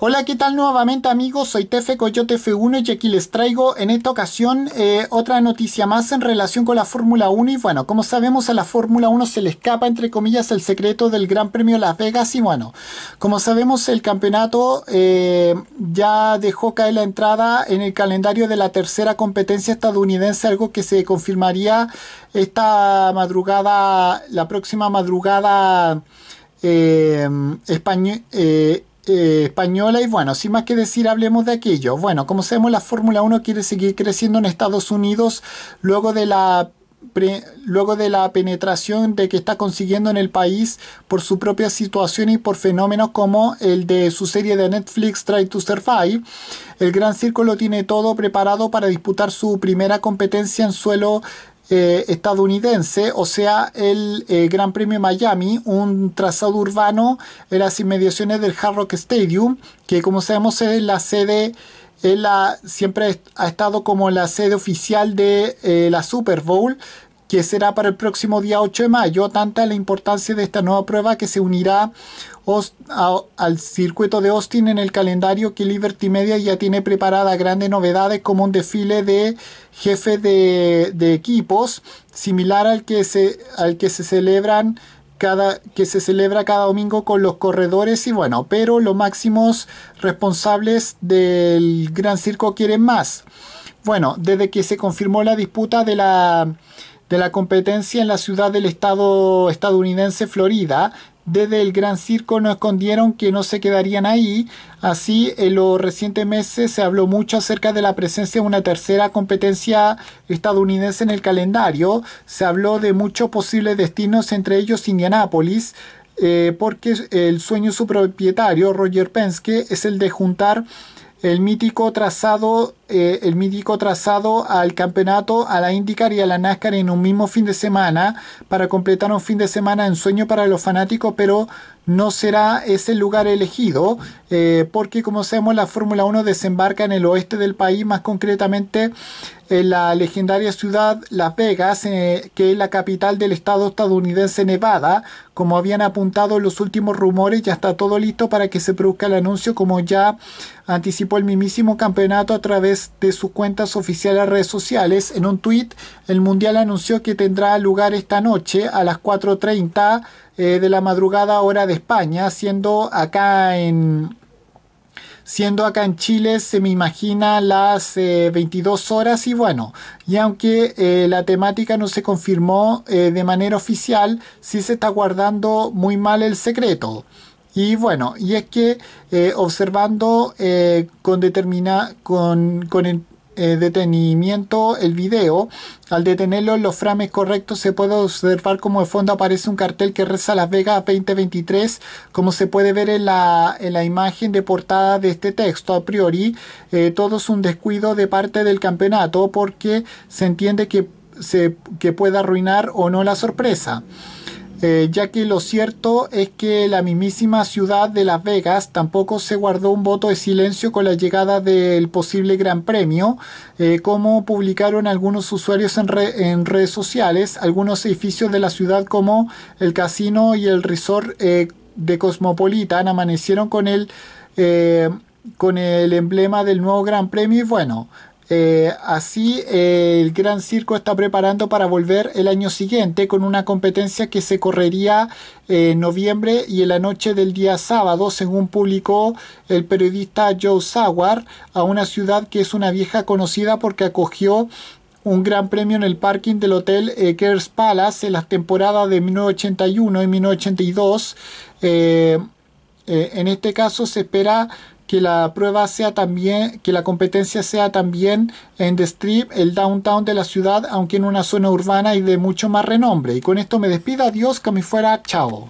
Hola, ¿qué tal nuevamente amigos? Soy Tefe Coyote F1 y aquí les traigo en esta ocasión eh, otra noticia más en relación con la Fórmula 1 y bueno, como sabemos a la Fórmula 1 se le escapa entre comillas el secreto del Gran Premio Las Vegas y bueno, como sabemos el campeonato eh, ya dejó caer la entrada en el calendario de la tercera competencia estadounidense, algo que se confirmaría esta madrugada, la próxima madrugada eh, español, eh, este, española y bueno, sin más que decir, hablemos de aquello. Bueno, como sabemos, la Fórmula 1 quiere seguir creciendo en Estados Unidos luego de la luego de la penetración de que está consiguiendo en el país por su propia situación y por fenómenos como el de su serie de Netflix Try to Survive. El Gran Círculo tiene todo preparado para disputar su primera competencia en suelo eh, estadounidense, o sea, el eh, Gran Premio Miami, un trazado urbano en las inmediaciones del Hard Rock Stadium, que como sabemos es la sede, la, siempre ha estado como la sede oficial de eh, la Super Bowl, que será para el próximo día 8 de mayo. Tanta la importancia de esta nueva prueba que se unirá al circuito de Austin en el calendario que Liberty Media ya tiene preparada grandes novedades como un desfile de jefes de, de, equipos similar al que se, al que se celebran cada, que se celebra cada domingo con los corredores y bueno, pero los máximos responsables del Gran Circo quieren más. Bueno, desde que se confirmó la disputa de la de la competencia en la ciudad del estado estadounidense Florida. Desde el Gran Circo no escondieron que no se quedarían ahí. Así, en los recientes meses se habló mucho acerca de la presencia de una tercera competencia estadounidense en el calendario. Se habló de muchos posibles destinos, entre ellos Indianápolis, eh, porque el sueño de su propietario, Roger Penske, es el de juntar el mítico trazado eh, el mítico trazado al campeonato, a la IndyCar y a la NASCAR en un mismo fin de semana para completar un fin de semana en sueño para los fanáticos, pero no será ese lugar elegido eh, porque como sabemos la Fórmula 1 desembarca en el oeste del país, más concretamente en la legendaria ciudad Las Vegas, eh, que es la capital del estado estadounidense Nevada, como habían apuntado los últimos rumores, ya está todo listo para que se produzca el anuncio como ya anticipó el mismísimo campeonato a través de sus cuentas oficiales redes sociales. En un tuit, el Mundial anunció que tendrá lugar esta noche a las 4.30 eh, de la madrugada hora de España, siendo acá en... Siendo acá en Chile, se me imagina las 22 eh, horas y bueno, y aunque eh, la temática no se confirmó de manera oficial, sí se está guardando muy mal el secreto. Y bueno, y es que eh, observando eh, con, determina, con, el, eh, detenimiento el video, al detenerlo en los frames correctos se puede observar como de fondo aparece un cartel que reza Las Vegas 2023, como se puede ver en la, imagen de portada de este texto. A priori, todo es un descuido de parte del campeonato porque se entiende que, se, que puede arruinar o no la sorpresa. Eh, ya que lo cierto es que la mismísima ciudad de Las Vegas tampoco se guardó un voto de silencio con la llegada del posible Gran Premio, eh, como publicaron algunos usuarios en, redes sociales, algunos edificios de la ciudad como el casino y el resort eh, de Cosmopolitan amanecieron con el con el emblema del nuevo Gran Premio y bueno, eh, así, eh, el Gran Circo está preparando para volver el año siguiente con una competencia que se correría eh, en noviembre y en la noche del día sábado, según publicó el periodista Joe Sawar, a una ciudad que es una vieja conocida porque acogió un gran premio en el parking del hotel Eckers Palace en las temporadas de 1981 y 1982. en este caso se espera que la prueba sea también, que la competencia sea también en The street el downtown de la ciudad, aunque en una zona urbana y de mucho más renombre. Y con esto me despido, adiós, que me fuera, chao.